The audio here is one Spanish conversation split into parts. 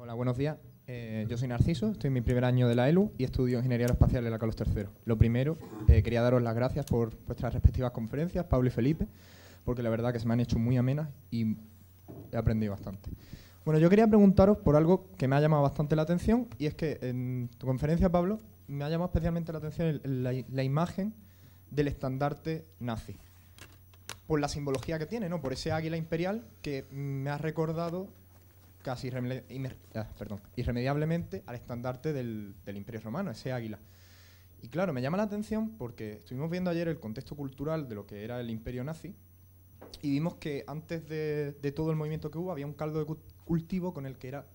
Hola, buenos días. Eh, yo soy Narciso, estoy en mi primer año de la ELU y estudio Ingeniería Espacial en la Carlos III. Lo primero, eh, quería daros las gracias por vuestras respectivas conferencias, Pablo y Felipe, porque la verdad que se me han hecho muy amenas y he aprendido bastante. Bueno, yo quería preguntaros por algo que me ha llamado bastante la atención y es que en tu conferencia, Pablo, me ha llamado especialmente la atención la, imagen del estandarte nazi. Por la simbología que tiene, ¿no? Por ese águila imperial que me ha recordado casi ah, irremediablemente al estandarte del, Imperio Romano, ese águila. Y claro, me llama la atención porque estuvimos viendo ayer el contexto cultural de lo que era el Imperio Nazi y vimos que antes de, todo el movimiento que hubo había un caldo de cultivo con el que era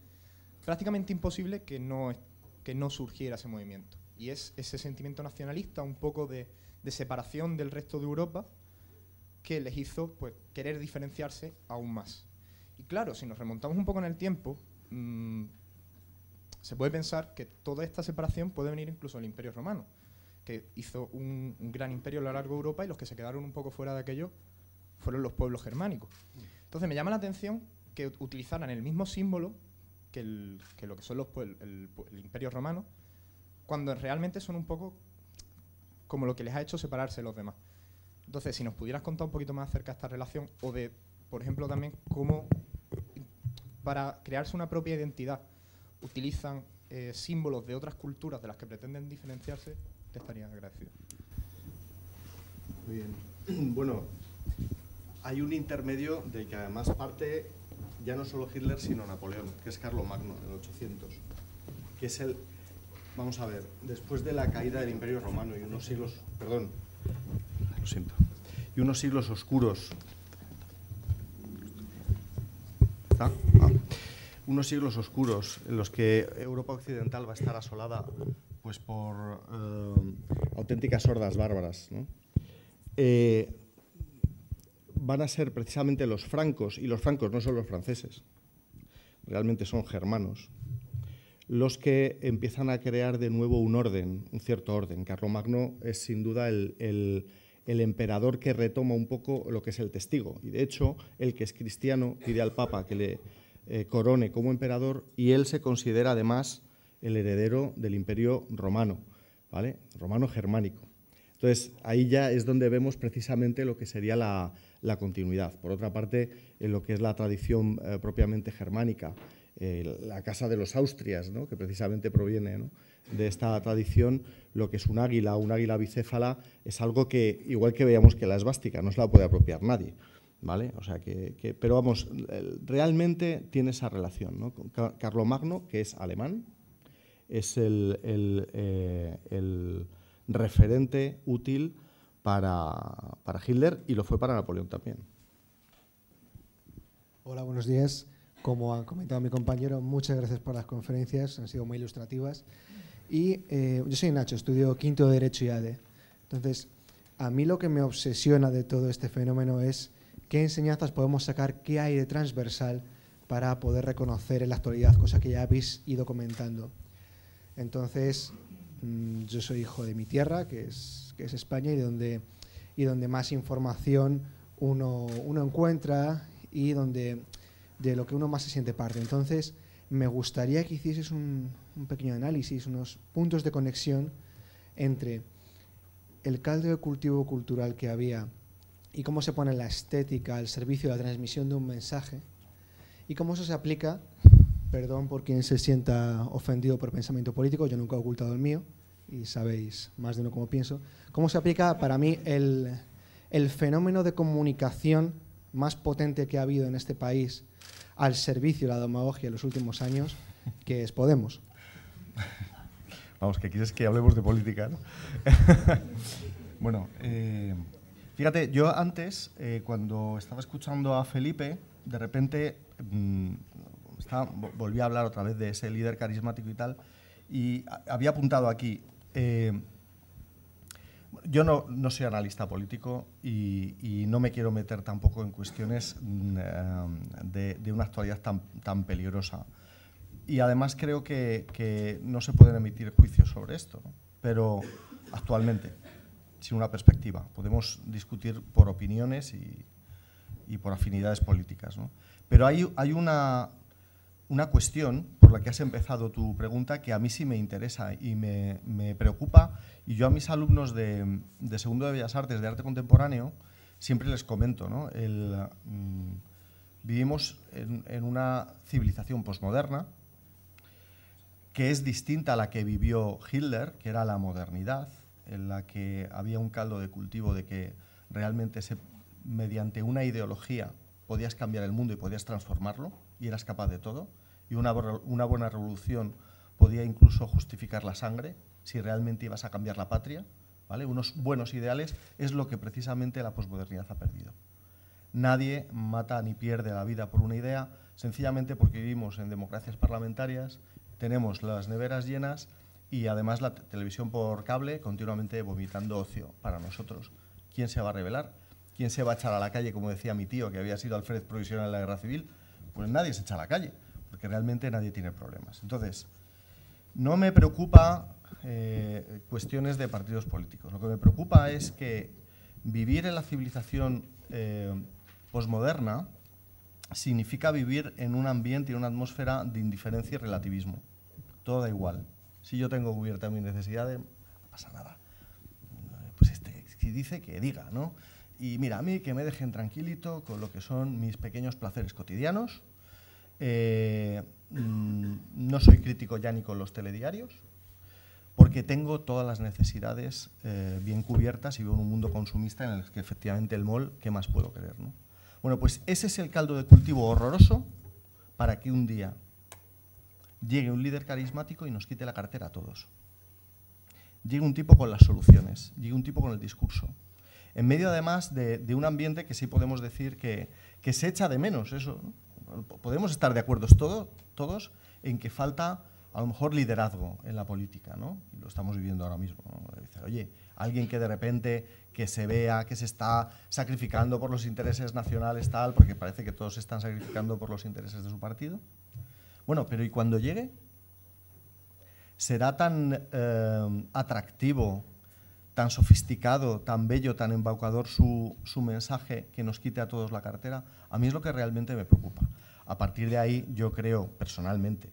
prácticamente imposible que no, que no surgiera ese movimiento. Y es ese sentimiento nacionalista, un poco de, separación del resto de Europa, que les hizo pues, querer diferenciarse aún más. Y claro, si nos remontamos un poco en el tiempo, mm, se puede pensar que toda esta separación puede venir incluso del Imperio Romano, que hizo un, gran imperio a lo largo de Europa y los que se quedaron un poco fuera de aquello fueron los pueblos germánicos. Entonces me llama la atención que utilizaran el mismo símbolo que, lo que son los el, el Imperio Romano, cuando realmente son un poco como lo que les ha hecho separarse los demás. Entonces, si nos pudieras contar un poquito más acerca de esta relación o de por ejemplo, también cómo para crearse una propia identidad utilizan eh, símbolos de otras culturas de las que pretenden diferenciarse, te estaría agradecido. Muy bien. Bueno, hay un intermedio del que además parte ya no solo Hitler, sino Napoleón, que es Carlomagno, en del 800, que es el, vamos a ver, después de la caída del Imperio Romano y unos siglos, perdón, lo siento, y unos siglos oscuros Unos siglos oscuros en los que Europa occidental va a estar asolada pues, por eh, auténticas hordas bárbaras. Eh, van a ser precisamente los francos, y los francos no son los franceses, realmente son germanos, los que empiezan a crear de nuevo un orden, un cierto orden. Carlomagno es sin duda el el emperador que retoma un poco lo que es el testigo. Y de hecho, el que es cristiano pide al Papa que le eh, corone como emperador y él se considera además el heredero del imperio romano, ¿vale? Romano germánico. Entonces, ahí ya es donde vemos precisamente lo que sería la, continuidad. Por otra parte, en lo que es la tradición eh, propiamente germánica, eh, la casa de los Austrias, ¿no? que precisamente proviene ¿no? de esta tradición lo que es un águila, o un águila bicéfala, es algo que, igual que veíamos que la esvástica, no se la puede apropiar nadie. ¿Vale? sea pero vamos, realmente tiene esa relación. ¿no? Carlomagno, que es alemán, es eh, el, referente útil para, para Hitler y lo fue para Napoleón también. Hola, buenos días. Como ha comentado mi compañero, muchas gracias por las conferencias, han sido muy ilustrativas. Y eh, yo soy Nacho, estudio quinto Derecho y ADE. Entonces, a mí lo que me obsesiona de todo este fenómeno es qué enseñanzas podemos sacar, qué hay de transversal para poder reconocer en la actualidad, cosa que ya habéis ido comentando. Entonces, mm, yo soy hijo de mi tierra, que es, que es España, y donde, y donde más información uno, uno encuentra y donde de lo que uno más se siente parte. Entonces, me gustaría que hicieses un, un pequeño análisis, unos puntos de conexión entre el caldo de cultivo cultural que había y cómo se pone la estética al servicio de la transmisión de un mensaje y cómo eso se aplica, perdón por quien se sienta ofendido por pensamiento político, yo nunca he ocultado el mío y sabéis más de lo cómo pienso, cómo se aplica para mí el, el fenómeno de comunicación más potente que ha habido en este país al servicio de la demagogia en los últimos años, que es Podemos. Vamos, que quieres que hablemos de política, ¿no? bueno, eh, fíjate, yo antes, eh, cuando estaba escuchando a Felipe, de repente mm, volví a hablar otra vez de ese líder carismático y tal, y había apuntado aquí. Eh, yo no, soy analista político y, no me quiero meter tampoco en cuestiones mm, eh, de, una actualidad tan peligrosa y además creo que, no se pueden emitir juicios sobre esto, pero actualmente, sin una perspectiva. Podemos discutir por opiniones y, por afinidades políticas. Pero hay, hay una, una, cuestión por la que has empezado tu pregunta que a mí sí me interesa y me, preocupa. Y yo a mis alumnos de, Segundo de Bellas Artes de Arte Contemporáneo siempre les comento, ¿no? Mm, vivimos en, en una civilización posmoderna que es distinta a la que vivió Hitler, que era la modernidad, en la que había un caldo de cultivo de que realmente mediante una ideología podías cambiar el mundo y podías transformarlo y eras capaz de todo. Y una, buena revolución podía incluso justificar la sangre si realmente ibas a cambiar la patria. ¿vale? Unos buenos ideales es lo que precisamente la posmodernidad ha perdido. Nadie mata ni pierde la vida por una idea, sencillamente porque vivimos en democracias parlamentarias tenemos las neveras llenas y además la televisión por cable continuamente vomitando ocio para nosotros. ¿Quién se va a revelar? ¿Quién se va a echar a la calle, como decía mi tío, que había sido Alfred provisional en la guerra civil? Pues nadie se echa a la calle, porque realmente nadie tiene problemas. Entonces, no me preocupa eh, cuestiones de partidos políticos. Lo que me preocupa es que vivir en la civilización eh, posmoderna significa vivir en un ambiente y una atmósfera de indiferencia y relativismo todo da igual. Si yo tengo cubierta mis necesidades, no pasa nada. Eh, pues este, si dice que diga, ¿no? Y mira, a mí que me dejen tranquilito con lo que son mis pequeños placeres cotidianos. Eh, mm, no soy crítico ya ni con los telediarios, porque tengo todas las necesidades eh, bien cubiertas y veo un mundo consumista en el que efectivamente el mol, ¿qué más puedo querer? No? Bueno, pues ese es el caldo de cultivo horroroso para que un día llegue un líder carismático y nos quite la cartera a todos. Llegue un tipo con las soluciones, llegue un tipo con el discurso. En medio, además, de, un ambiente que sí podemos decir que, se echa de menos eso. Podemos estar de acuerdo todos en que falta, a lo mejor, liderazgo en la política, ¿no? lo estamos viviendo ahora mismo. oye, alguien que de repente que se vea que se está sacrificando por los intereses nacionales tal, porque parece que todos se están sacrificando por los intereses de su partido. Bueno, pero ¿y cuando llegue? ¿Será tan eh, atractivo, tan sofisticado, tan bello, tan embaucador su, su mensaje que nos quite a todos la cartera? A mí es lo que realmente me preocupa. A partir de ahí, yo creo, personalmente,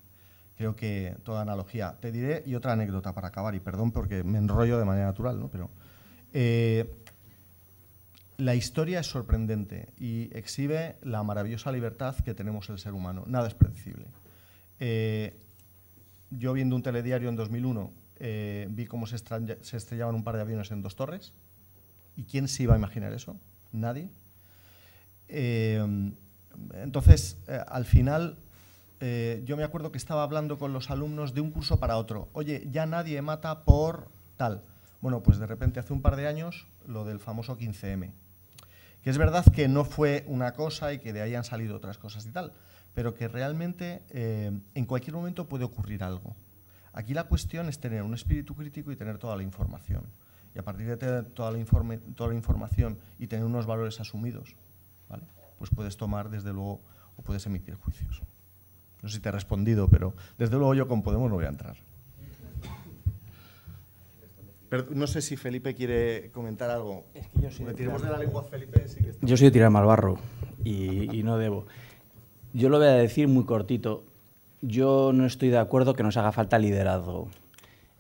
creo que toda analogía. Te diré y otra anécdota para acabar, y perdón porque me enrollo de manera natural, ¿no? Pero eh, la historia es sorprendente y exhibe la maravillosa libertad que tenemos el ser humano. Nada es predecible. Eh, yo viendo un telediario en 2001 eh, vi cómo se, estrellaban un par de aviones en dos torres. ¿Y quién se iba a imaginar eso? Nadie. Eh, entonces, al final, yo me acuerdo que estaba hablando con los alumnos de un curso para otro. Oye, ya nadie mata por tal. Bueno, pues de repente hace un par de años lo del famoso 15M. Que es verdad que no fue una cosa y que de ahí han salido otras cosas y tal pero que realmente eh, en cualquier momento puede ocurrir algo. Aquí la cuestión es tener un espíritu crítico y tener toda la información. Y a partir de tener toda la, toda la información y tener unos valores asumidos, pues puedes tomar desde luego o puedes emitir juicios. No sé si te he respondido, pero desde luego yo con Podemos no voy a entrar. no sé si Felipe quiere comentar algo. Es que yo soy de tirar... sí Yo soy de tirar mal barro y no debo. Yo lo voy a decir muy cortito. Yo no estoy de acuerdo que nos haga falta liderazgo.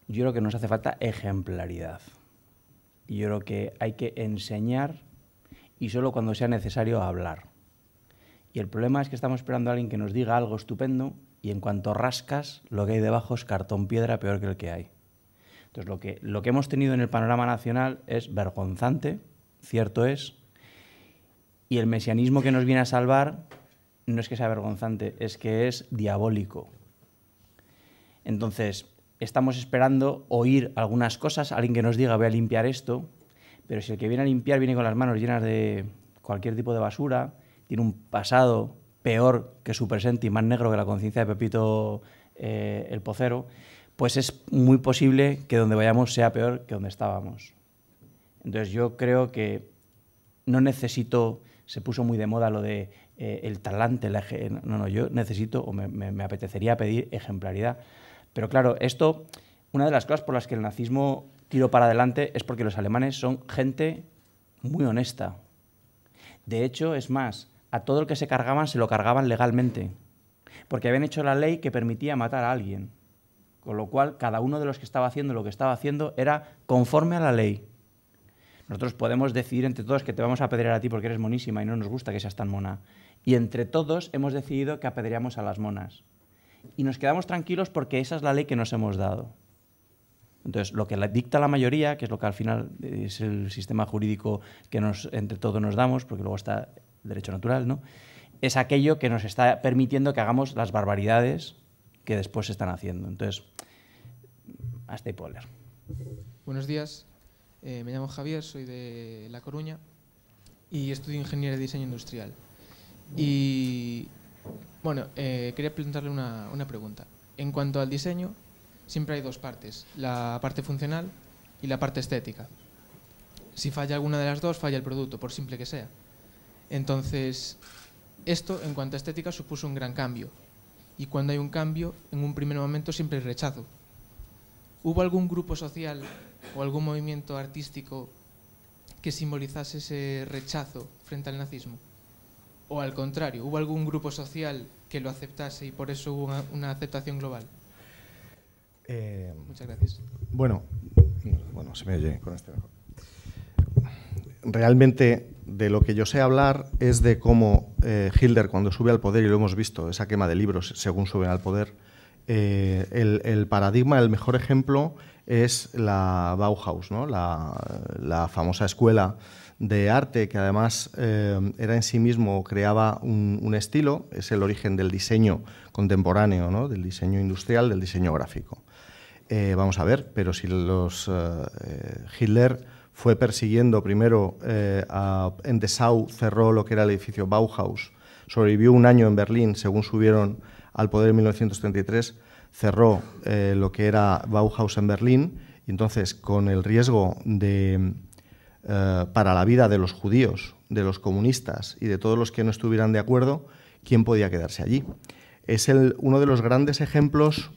Yo creo que nos hace falta ejemplaridad. Yo creo que hay que enseñar y solo cuando sea necesario hablar. Y el problema es que estamos esperando a alguien que nos diga algo estupendo y en cuanto rascas, lo que hay debajo es cartón piedra peor que el que hay. Entonces, lo que, lo que hemos tenido en el panorama nacional es vergonzante, cierto es, y el mesianismo que nos viene a salvar no es que sea vergonzante, es que es diabólico. Entonces, estamos esperando oír algunas cosas, alguien que nos diga voy a limpiar esto, pero si el que viene a limpiar viene con las manos llenas de cualquier tipo de basura, tiene un pasado peor que su presente y más negro que la conciencia de Pepito eh, el Pocero, pues es muy posible que donde vayamos sea peor que donde estábamos. Entonces yo creo que no necesito, se puso muy de moda lo de eh, el talante, la, no, no, yo necesito o me, apetecería pedir ejemplaridad. Pero claro, esto, una de las cosas por las que el nazismo tiró para adelante es porque los alemanes son gente muy honesta. De hecho, es más, a todo el que se cargaban se lo cargaban legalmente, porque habían hecho la ley que permitía matar a alguien. Con lo cual, cada uno de los que estaba haciendo lo que estaba haciendo era conforme a la ley. Nosotros podemos decidir entre todos que te vamos a pedir a ti porque eres monísima y no nos gusta que seas tan mona y entre todos hemos decidido que apedreamos a las monas. Y nos quedamos tranquilos porque esa es la ley que nos hemos dado. Entonces, lo que dicta la mayoría, que es lo que al final eh, es el sistema jurídico que nos, entre todos nos damos, porque luego está el derecho natural, ¿no? es aquello que nos está permitiendo que hagamos las barbaridades que después se están haciendo. Entonces, hasta ahí Buenos días, eh, me llamo Javier, soy de La Coruña y estudio ingeniería de diseño industrial. Y bueno, eh, quería preguntarle una, una, pregunta. En cuanto al diseño, siempre hay dos partes, la parte funcional y la parte estética. Si falla alguna de las dos, falla el producto, por simple que sea. Entonces, esto en cuanto a estética supuso un gran cambio. Y cuando hay un cambio, en un primer momento siempre hay rechazo. ¿Hubo algún grupo social o algún movimiento artístico que simbolizase ese rechazo frente al nazismo? ¿O al contrario, hubo algún grupo social que lo aceptase y por eso hubo una, aceptación global? Eh, Muchas gracias. Bueno, se me oye con este mejor. Realmente de lo que yo sé hablar es de cómo eh, Hitler cuando sube al poder, y lo hemos visto, esa quema de libros según sube al poder, eh, el, paradigma, el mejor ejemplo es la Bauhaus, ¿no? la, la famosa escuela de arte que además eh, era en sí mismo, creaba un, estilo, es el origen del diseño contemporáneo, ¿no? del diseño industrial, del diseño gráfico. Eh, vamos a ver, pero si los eh, Hitler fue persiguiendo primero a, en Dessau, cerró lo que era el edificio Bauhaus, sobrevivió un año en Berlín, según subieron al poder en 1933, cerró lo que era Bauhaus en Berlín, y entonces con el riesgo de eh, para la vida de los judíos, de los comunistas y de todos los que no estuvieran de acuerdo, quién podía quedarse allí. Es uno de los grandes ejemplos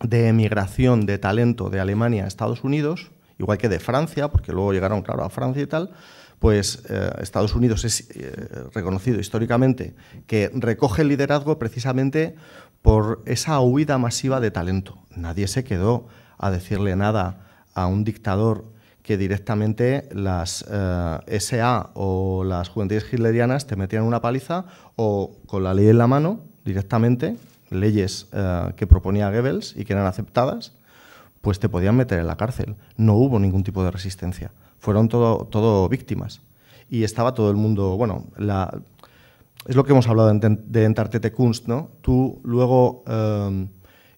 de emigración de talento de Alemania a Estados Unidos, igual que de Francia, porque luego llegaron, claro, a Francia y tal, pues eh, Estados Unidos es eh, reconocido históricamente que recoge el liderazgo precisamente por esa huida masiva de talento. Nadie se quedó a decirle nada a un dictador que directamente las eh, SA o las juventudes hitlerianas te metían una paliza o con la ley en la mano directamente, leyes eh, que proponía Goebbels y que eran aceptadas, pues te podían meter en la cárcel. No hubo ningún tipo de resistencia. Fueron todo, todo víctimas. Y estaba todo el mundo, bueno, es lo que hemos hablado de, Entartete Kunst, ¿no? Tú luego, eh,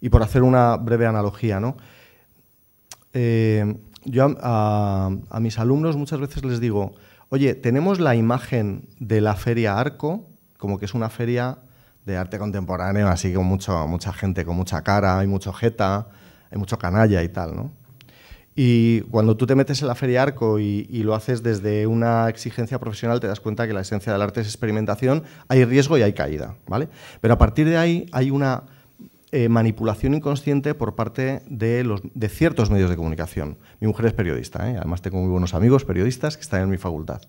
y por hacer una breve analogía, ¿no? yo a, mis alumnos muchas veces les digo, oye, tenemos la imagen de la feria Arco, como que es una feria de arte contemporáneo, así con mucho, mucha gente, con mucha cara, hay mucho jeta, hay mucho canalla y tal, ¿no? Y cuando tú te metes en la Feria Arco y, y, lo haces desde una exigencia profesional, te das cuenta que la esencia del arte es experimentación, hay riesgo y hay caída, ¿vale? Pero a partir de ahí hay una eh, manipulación inconsciente por parte de, los, de ciertos medios de comunicación. Mi mujer es periodista, ¿eh? además tengo muy buenos amigos periodistas que están en mi facultad.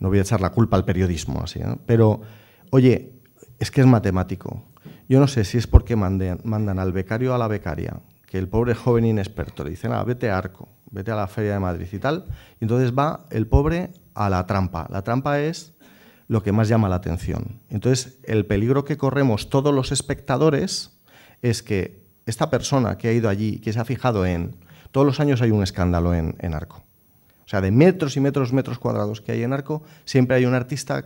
No voy a echar la culpa al periodismo, así, pero oye, es que es matemático. Yo no sé si es porque mandan al becario o a la becaria, que el pobre joven inexperto le dicen, ah, vete a Arco, vete a la Feria de Madrid y tal, y entonces va el pobre a la trampa. La trampa es lo que más llama la atención. Entonces, el peligro que corremos todos los espectadores es que esta persona que ha ido allí, que se ha fijado en, todos los años hay un escándalo en, Arco. O sea, de metros y metros, metros cuadrados que hay en Arco, siempre hay un artista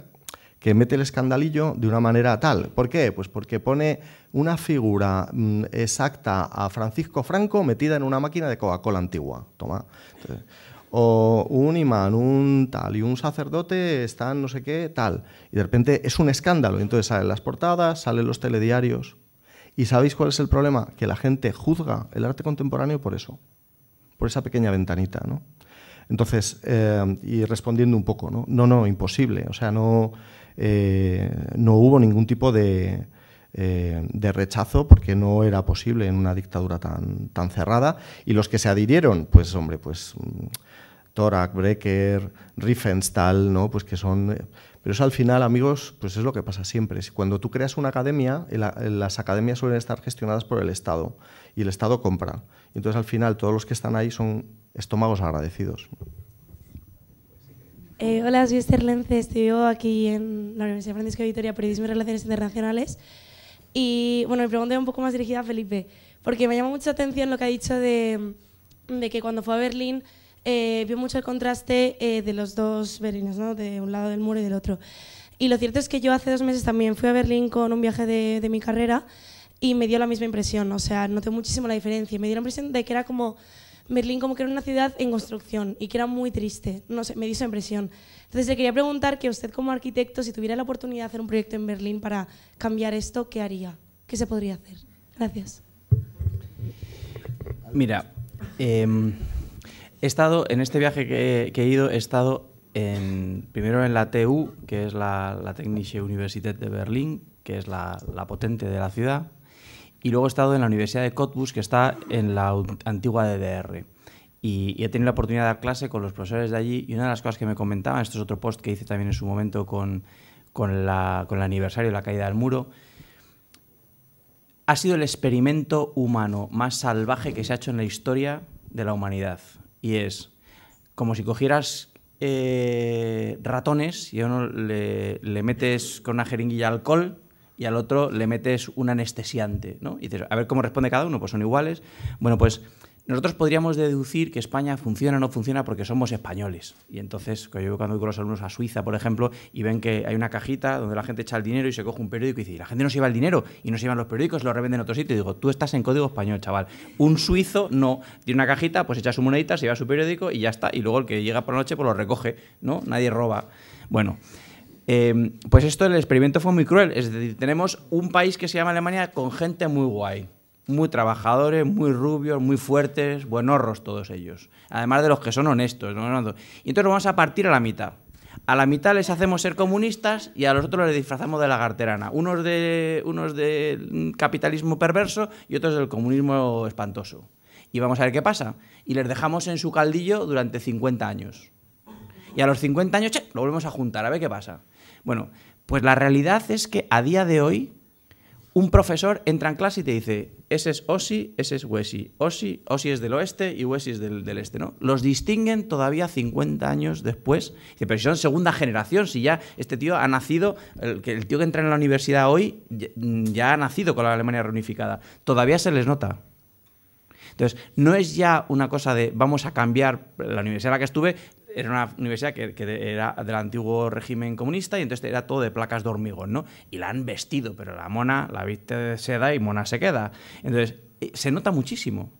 que mete el escandalillo de una manera tal. ¿Por qué? Pues porque pone una figura mm, exacta a Francisco Franco metida en una máquina de Coca-Cola antigua. Toma. o un imán, un tal, y un sacerdote están no sé qué, tal. Y de repente es un escándalo. Entonces salen las portadas, salen los telediarios. ¿Y sabéis cuál es el problema? Que la gente juzga el arte contemporáneo por eso, por esa pequeña ventanita, ¿no? Entonces, eh, y respondiendo un poco, ¿no? No, no, imposible. O sea, no, eh, no hubo ningún tipo eh, de, rechazo porque no era posible en una dictadura tan, tan cerrada. Y los que se adhirieron, pues hombre, pues mm, Torak, Brecker, Riefenstahl, ¿no? Pues que son pero eso al final, amigos, pues es lo que pasa siempre. Cuando tú creas una academia, eh, eh, las academias suelen estar gestionadas por el Estado y el Estado compra. Entonces al final todos los que están ahí son estómagos agradecidos. Eh, hola, soy Esther Lence, estoy aquí en la Universidad Francisco de Vitoria Periodismo y Relaciones Internacionales. Y bueno, mi pregunta un poco más dirigida a Felipe, porque me llama mucha atención lo que ha dicho de que cuando fue a Berlín eh, vio mucho el contraste eh, de los dos Berlines, ¿no? de un lado del muro y del otro. Y lo cierto es que yo hace dos meses también fui a Berlín con un viaje de, de mi carrera y me dio la misma impresión, o sea, noté muchísimo la diferencia. Me dio la impresión de que era como Berlín como que era una ciudad en construcción y que era muy triste, no sé, me dio esa impresión. Entonces le quería preguntar que usted como arquitecto, si tuviera la oportunidad de hacer un proyecto en Berlín para cambiar esto, ¿qué haría? ¿Qué se podría hacer? Gracias. Mira, eh, He estado, en este viaje que, he ido, he estado en, primero en la TU, que es la, Technische Universität de Berlín, que es la, potente de la ciudad, y luego he estado en la Universidad de Cottbus, que está en la antigua DDR. Y, y, he tenido la oportunidad de dar clase con los profesores de allí, y una de las cosas que me comentaban, esto es otro post que hice también en su momento con, con el aniversario de la caída del muro, ha sido el experimento humano más salvaje que se ha hecho en la historia de la humanidad y es como si cogieras eh, ratones y a uno le, le, metes con una jeringuilla alcohol y al otro le metes un anestesiante, ¿no? Y dices, a ver cómo responde cada uno, pues son iguales. Bueno, pues nosotros podríamos deducir que España funciona o no funciona porque somos españoles. Y entonces, yo cuando voy con los alumnos a Suiza, por ejemplo, y ven que hay una cajita donde la gente echa el dinero y se coge un periódico y dice, la gente no se lleva el dinero y no se llevan los periódicos, lo revenden en otro sitio. Y digo, tú estás en código español, chaval. Un suizo no tiene una cajita, pues echa su monedita, se lleva su periódico y ya está. Y luego el que llega por la noche, pues lo recoge, ¿no? Nadie roba. Bueno. Em, pues esto, el experimento fue muy cruel. Es decir, tenemos un país que se llama Alemania con gente muy guay muy trabajadores, muy rubios, muy fuertes, buenorros todos ellos. Además de los que son honestos. Y entonces vamos a partir a la mitad. A la mitad les hacemos ser comunistas y a los otros les disfrazamos de lagarterana. Unos de unos del capitalismo perverso y otros del comunismo espantoso. Y vamos a ver qué pasa. Y les dejamos en su caldillo durante 50 años. Y a los 50 años, che, lo volvemos a juntar, a ver qué pasa. Bueno, pues la realidad es que a día de hoy un profesor entra en clase y te dice, ese es Osi, ese es Wesi. Osi, Osi es del oeste y Wesi es del, este, ¿no? Los distinguen todavía 50 años después. Dice, pero si son segunda generación, si ya este tío ha nacido, el, el tío que entra en la universidad hoy ya, ya ha nacido con la Alemania reunificada. Todavía se les nota. Entonces, no es ya una cosa de vamos a cambiar la universidad en la que estuve, era una universidad que, era del antiguo régimen comunista y entonces era todo de placas de hormigón, ¿no? Y la han vestido, pero la mona la viste de seda y mona se queda. Entonces, eh, se nota muchísimo.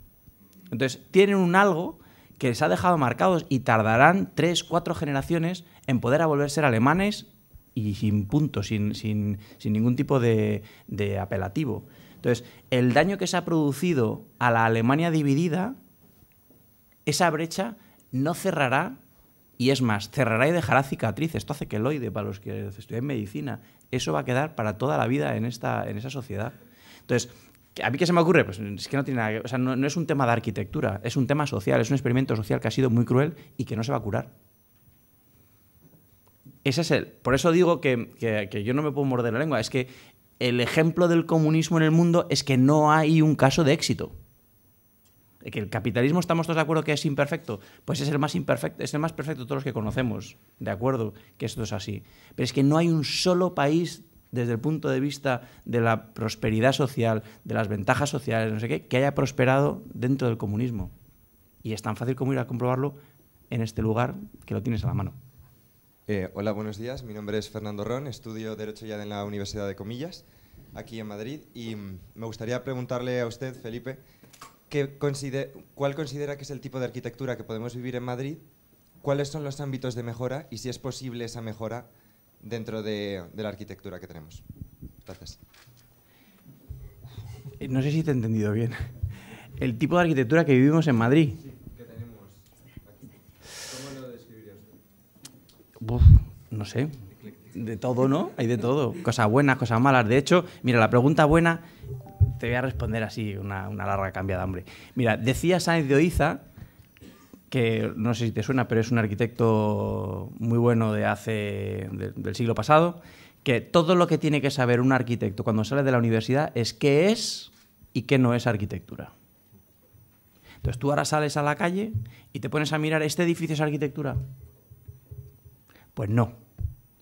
Entonces, tienen un algo que les ha dejado marcados y tardarán tres, cuatro generaciones en poder a volver a ser alemanes y sin punto, sin, sin, sin ningún tipo de, de apelativo. Entonces, el daño que se ha producido a la Alemania dividida, esa brecha no cerrará y es más, cerrará y dejará cicatrices. esto hace que queloide para los que estudian medicina. Eso va a quedar para toda la vida en, esta, en esa sociedad. Entonces, ¿A mí qué se me ocurre? Pues es que no tiene nada que, O sea, no, es un tema de arquitectura, es un tema social, es un experimento social que ha sido muy cruel y que no se va a curar. Ese es el. Por eso digo que, yo no me puedo morder la lengua. Es que el ejemplo del comunismo en el mundo es que no hay un caso de éxito que el capitalismo estamos todos de acuerdo que es imperfecto, pues es el más imperfecto, es el más perfecto de todos los que conocemos, de acuerdo que esto es así. Pero es que no hay un solo país desde el punto de vista de la prosperidad social, de las ventajas sociales, no sé qué, que haya prosperado dentro del comunismo. Y es tan fácil como ir a comprobarlo en este lugar que lo tienes a la mano. Eh, hola, buenos días. Mi nombre es Fernando Ron, estudio Derecho ya en la Universidad de Comillas, aquí en Madrid. Y mm, me gustaría preguntarle a usted, Felipe, ¿cuál considera que es el tipo de arquitectura que podemos vivir en Madrid? ¿Cuáles son los ámbitos de mejora y si es posible esa mejora dentro de, la arquitectura que tenemos? Gracias. Eh, no sé si te he entendido bien. El tipo de arquitectura que vivimos en Madrid. que tenemos ¿Cómo lo describirías no sé. De todo, ¿no? Hay de todo. Cosas buenas, cosas malas. De hecho, mira, la pregunta buena te voy a responder así una, una larga cambiada, hambre Mira, decía Sáenz de Oiza, que no sé si te suena, pero es un arquitecto muy bueno de hace, del siglo pasado, que todo lo que tiene que saber un arquitecto cuando sale de la universidad es qué es y qué no es arquitectura. Entonces tú ahora sales a la calle y te pones a mirar, ¿este edificio es arquitectura? Pues no,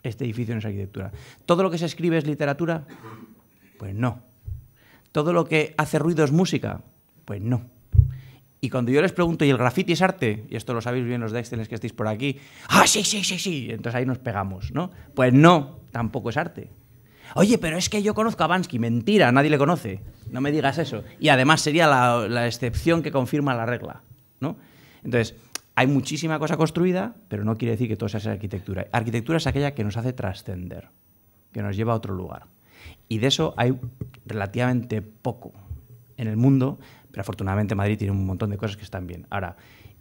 este edificio no es arquitectura. ¿Todo lo que se escribe es literatura? Pues no, todo lo que hace ruido es música. Pues no. Y cuando yo les pregunto, ¿y el graffiti es arte? Y esto lo sabéis bien los de Excel que estáis por aquí. ¡Ah, sí, sí, sí, sí! Entonces ahí nos pegamos, ¿no? Pues no, tampoco es arte. Oye, pero es que yo conozco a Bansky. Mentira, nadie le conoce. No me digas eso. Y además sería la, la excepción que confirma la regla, ¿no? Entonces, hay muchísima cosa construida, pero no quiere decir que todo sea arquitectura. Arquitectura es aquella que nos hace trascender, que nos lleva a otro lugar. Y de eso hay relativamente poco en el mundo, pero afortunadamente Madrid tiene un montón de cosas que están bien. Ahora,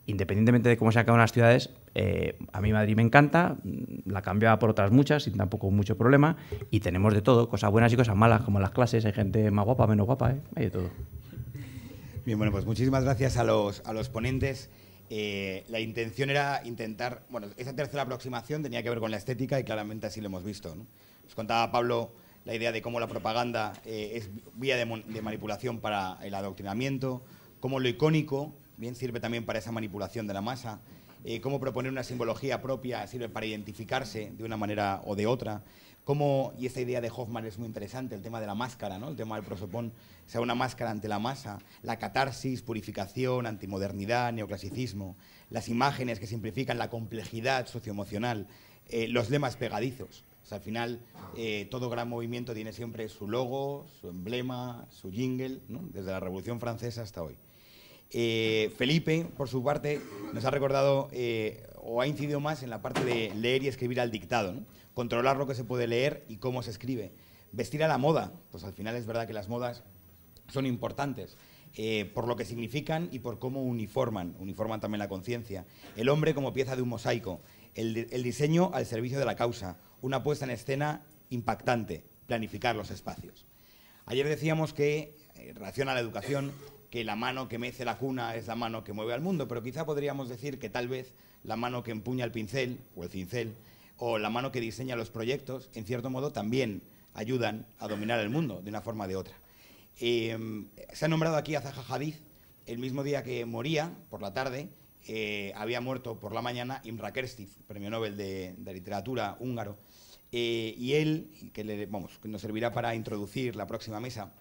independientemente de cómo se acaban las ciudades, eh, a mí Madrid me encanta, mm, la cambiaba por otras muchas sin tampoco mucho problema, y tenemos de todo, cosas buenas y cosas malas, como las clases, hay gente más guapa, menos guapa, ¿eh? hay de todo. Bien, bueno, pues muchísimas gracias a los, a los ponentes. Eh, la intención era intentar, bueno, esa tercera aproximación tenía que ver con la estética y claramente así lo hemos visto. ¿no? Nos contaba Pablo la idea de cómo la propaganda eh, es vía de, manipulación para el adoctrinamiento, cómo lo icónico bien sirve también para esa manipulación de la masa, eh, cómo proponer una simbología propia sirve para identificarse de una manera o de otra. Cómo, y esta idea de Hoffman es muy interesante, el tema de la máscara, ¿no? el tema del prosopón, sea, una máscara ante la masa, la catarsis, purificación, antimodernidad, neoclasicismo, las imágenes que simplifican la complejidad socioemocional, eh, los lemas pegadizos al final, eh, todo gran movimiento tiene siempre su logo, su emblema, su jingle, desde la Revolución Francesa hasta hoy. Eh, Felipe, por su parte, nos ha recordado eh, o ha incidido más en la parte de leer y escribir al dictado, controlar lo que se puede leer y cómo se escribe. Vestir a la moda, pues al final es verdad que las modas son importantes. por lo que significan y por cómo uniforman, uniforman también la conciencia. El hombre como pieza de un mosaico, el diseño al servicio de la causa, una puesta en escena impactante, planificar los espacios. Ayer decíamos que, eh, en relación a la educación, que la mano que mece la cuna es la mano que mueve al mundo, pero quizá podríamos decir que tal vez la mano que empuña el pincel o el cincel o la mano que diseña los proyectos, en cierto modo, también ayudan a dominar el mundo de una forma o de otra. Eh, se ha nombrado aquí a Zaha Hadid, el mismo día que moría, por la tarde, eh, había muerto por la mañana Imra Kertész, premio Nobel de, literatura húngaro. Eh, y él, que le, vamos, que nos servirá para introducir la próxima mesa,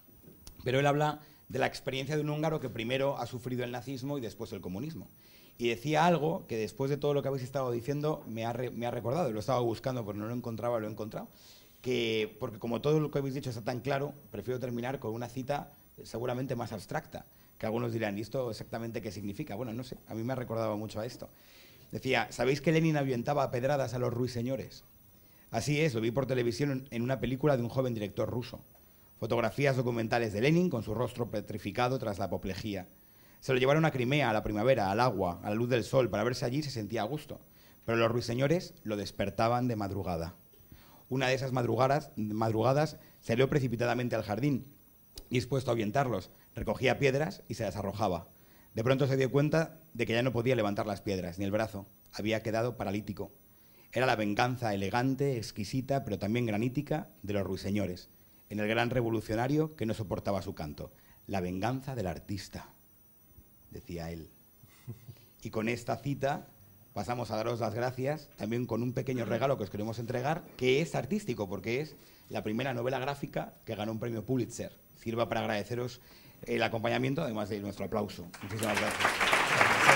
pero él habla de la experiencia de un húngaro que primero ha sufrido el nazismo y después el comunismo. Y decía algo que después de todo lo que habéis estado diciendo me ha, recordado, me ha recordado, lo estaba buscando pero no lo encontraba, lo he encontrado, que porque como todo lo que habéis dicho está tan claro, prefiero terminar con una cita seguramente más abstracta, que algunos dirán, ¿y esto exactamente qué significa? Bueno, no sé, a mí me ha recordado mucho a esto. Decía, ¿sabéis que Lenin avientaba a pedradas a los ruiseñores? Así es, lo vi por televisión en una película de un joven director ruso. Fotografías documentales de Lenin con su rostro petrificado tras la apoplejía. Se lo llevaron a Crimea, a la primavera, al agua, a la luz del sol, para verse allí se sentía a gusto. Pero los ruiseñores lo despertaban de madrugada. Una de esas madrugadas, madrugadas salió precipitadamente al jardín, dispuesto a avientarlos. Recogía piedras y se las arrojaba. De pronto se dio cuenta de que ya no podía levantar las piedras, ni el brazo. Había quedado paralítico. Era la venganza elegante, exquisita, pero también granítica de los ruiseñores, en el gran revolucionario que no soportaba su canto. La venganza del artista, decía él. Y con esta cita pasamos a daros las gracias también con un pequeño regalo que os queremos entregar, que es artístico, porque es la primera novela gráfica que ganó un premio Pulitzer. Sirva para agradeceros el acompañamiento, además de nuestro aplauso. Muchísimas gracias.